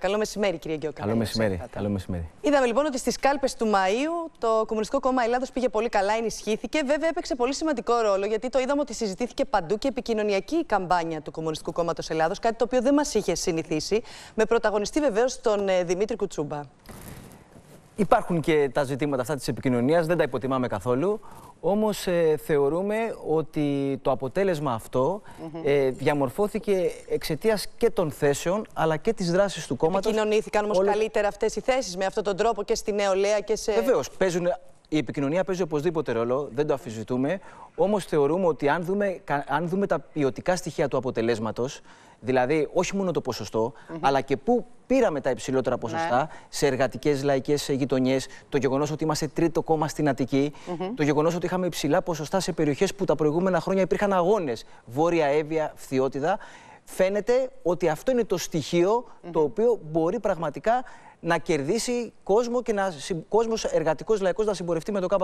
Καλό μεσημέρι, κύριε Γκέο Καλό μεσημέρι. Καλό μεσημέρι. Είδαμε λοιπόν ότι στις κάλπες του Μαΐου το Κομμουνιστικό Κόμμα Ελλάδος πήγε πολύ καλά, ενισχύθηκε. Βέβαια, έπαιξε πολύ σημαντικό ρόλο γιατί το είδαμε ότι συζητήθηκε παντού και επικοινωνιακή η καμπάνια του Κομμουνιστικού Κόμματος Ελλάδος, κάτι το οποίο δεν μας είχε συνηθίσει. Με πρωταγωνιστή βεβαίως τον ε, Δημήτρη Κουτσούμπα. Υπάρχουν και τα ζητήματα αυτά της επικοινωνίας, δεν τα υποτιμάμε καθόλου. Όμως ε, θεωρούμε ότι το αποτέλεσμα αυτό ε, διαμορφώθηκε εξαιτίας και των θέσεων αλλά και της δράσης του κόμματος. Επικοινωνήθηκαν όμως καλύτερα αυτές οι θέσεις με αυτόν τον τρόπο και στη νεολαία και σε... Βεβαίως, Η επικοινωνία παίζει οπωσδήποτε ρόλο, δεν το αφιζητούμε, Όμως θεωρούμε ότι αν δούμε, αν δούμε τα ποιοτικά στοιχεία του αποτελέσματος, Δηλαδή, όχι μόνο το ποσοστό, αλλά και πού πήραμε τα υψηλότερα ναι. ποσοστά σε εργατικές λαϊκές γειτονιές, το γεγονός ότι είμαστε τρίτο κόμμα στην Αττική, το γεγονός ότι είχαμε υψηλά ποσοστά σε περιοχές που τα προηγούμενα χρόνια υπήρχαν αγώνες, Βόρεια Εύβοια, Φθιώτιδα. Φαίνεται ότι αυτό είναι το στοιχείο το οποίο μπορεί πραγματικά να κερδίσει κόσμο και να κόσμος εργατικός λαϊκός να συμπορευτεί με το ΚΚΕ.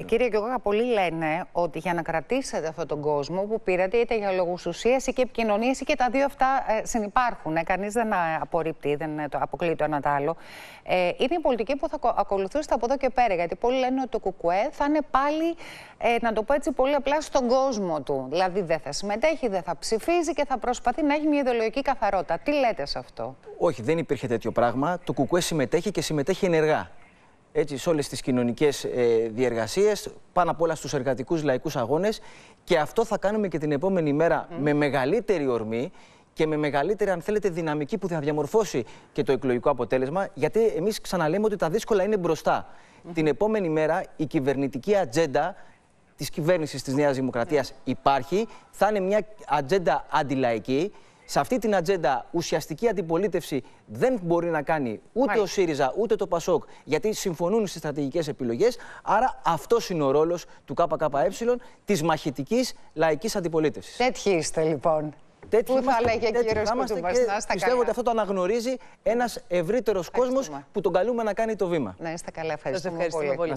Ε, κύριε Γιώργα, πολλοί λένε ότι για να κρατήσετε αυτόν τον κόσμο που πήρατε είτε για λόγους ουσίας ή και επικοινωνίας ή και τα δύο αυτά ε, συνεπάρχουν. Ε, Κανείς δεν απορρίπτει, δεν ε, το αποκλεί το ένα το άλλο. Ε, είναι η πολιτική που θα ακολουθούσετε από εδώ και πέρα. Γιατί πολλοί λένε ότι το ΚΚΕ θα είναι πάλι, ε, να το πω έτσι πολύ απλά, στον κόσμο του. Δηλαδή δεν θα συμμετέχει, δεν θα ψηφίζει και θα προσπαθεί να έχει μια ιδεολογική καθαρότητα. Τι λέτε σε αυτό. Όχι, δεν υπήρχε τέτοιο πράγμα. Το ΚΚΕ συμμετέχει και συμμετέχει ενεργά έτσι, σε όλες τις κοινωνικές ε, διεργασίες, πάνω απ' όλα στους εργατικούς λαϊκούς αγώνες και αυτό θα κάνουμε και την επόμενη μέρα με μεγαλύτερη ορμή και με μεγαλύτερη, αν θέλετε, δυναμική που θα διαμορφώσει και το εκλογικό αποτέλεσμα, γιατί εμείς ξαναλέμε ότι τα δύσκολα είναι μπροστά. Την επόμενη μέρα η κυβερνητική ατζέντα της κυβέρνησης της Νέας Δημοκρατίας ναι. υπάρχει, θα είναι μια ατζέντα αντιλαϊκή, σε αυτή την ατζέντα ουσιαστική αντιπολίτευση δεν μπορεί να κάνει ούτε ο ΣΥΡΙΖΑ ούτε το ΠΑΣΟΚ, γιατί συμφωνούν στις στρατηγικές επιλογές. Άρα αυτός είναι ο ρόλος του ΚΚΕ, της μαχητικής λαϊκής αντιπολίτευσης. Τέτοιοι είστε λοιπόν. Τέτοιοι Πού θα λέγε ο κύριο Κουτσουμπαστά Πιστεύω ότι αυτό το αναγνωρίζει ένας ευρύτερος κόσμος που τον καλούμε να κάνει το βήμα. Να είστε καλά, ευχαριστούμε, πολύ.